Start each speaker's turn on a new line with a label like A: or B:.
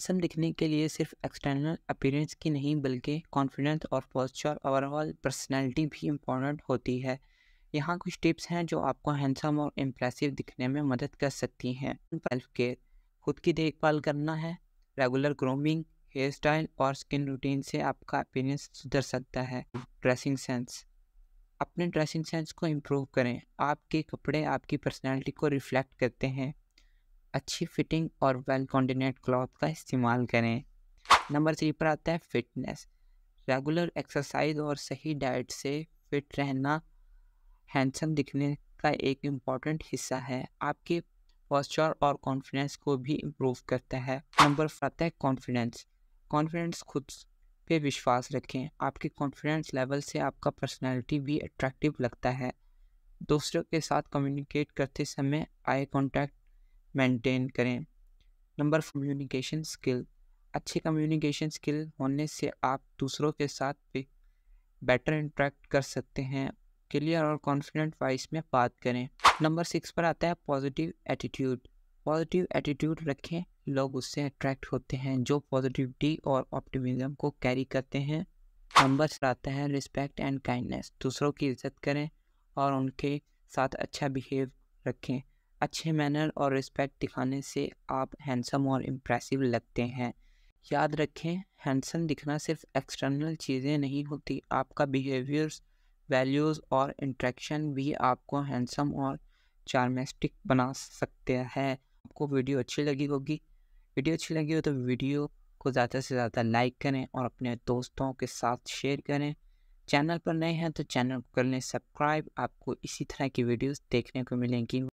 A: handsome दिखने के लिए सिर्फ एक्सटर्नल अपीरेंस की नहीं बल्कि कॉन्फिडेंस और पॉस्चर ओवरऑल पर्सनैलिटी भी इम्पोर्टेंट होती है यहाँ कुछ टिप्स हैं जो आपको हैंडसम और इम्प्रेसिव दिखने में मदद कर सकती हैं सेल्फ केयर खुद की देखभाल करना है रेगुलर ग्रूमिंग हेयर स्टाइल और स्किन रूटीन से आपका अपीरेंस सुधर सकता है ड्रेसिंग सेंस अपने ड्रेसिंग सेंस को इम्प्रूव करें आपके कपड़े आपकी पर्सनैलिटी को रिफ्लेक्ट करते हैं अच्छी फिटिंग और वेल कॉन्डिनेट क्लॉथ का इस्तेमाल करें नंबर थ्री पर आता है फिटनेस रेगुलर एक्सरसाइज और सही डाइट से फिट रहना हैंडसम दिखने का एक इम्पॉर्टेंट हिस्सा है आपके पॉस्चर और कॉन्फिडेंस को भी इम्प्रूव करता है नंबर फोर आता है कॉन्फिडेंस कॉन्फिडेंस खुद पे विश्वास रखें आपके कॉन्फिडेंस लेवल से आपका पर्सनैलिटी भी अट्रैक्टिव लगता है दूसरों के साथ कम्युनिकेट करते समय आई कॉन्टैक्ट मेंटेन करें नंबर कम्युनिकेशन स्किल अच्छे कम्युनिकेशन स्किल होने से आप दूसरों के साथ भी बेटर इंट्रैक्ट कर सकते हैं क्लियर और कॉन्फिडेंट वॉइस में बात करें नंबर सिक्स पर आता है पॉजिटिव एटीट्यूड पॉजिटिव एटीट्यूड रखें लोग उससे अट्रैक्ट होते हैं जो पॉजिटिविटी और ऑप्टिमिज्म को कैरी करते हैं नंबर पर आता है रिस्पेक्ट एंड काइंडनेस दूसरों की इज्जत करें और उनके साथ अच्छा बिहेव रखें अच्छे मैनर और रिस्पेक्ट दिखाने से आप हैंडसम और इम्प्रेसिव लगते हैं याद रखें हैंडसम दिखना सिर्फ एक्सटर्नल चीज़ें नहीं होती आपका बिहेवियर्स वैल्यूज़ और इंट्रैक्शन भी आपको हैंडसम और चार्मेस्टिक बना सकते हैं आपको वीडियो अच्छी लगी होगी वीडियो अच्छी लगी हो तो वीडियो को ज़्यादा से ज़्यादा लाइक करें और अपने दोस्तों के साथ शेयर करें चैनल पर नए हैं तो चैनल को कर लें सब्सक्राइब आपको इसी तरह की वीडियोस देखने को मिलेंगी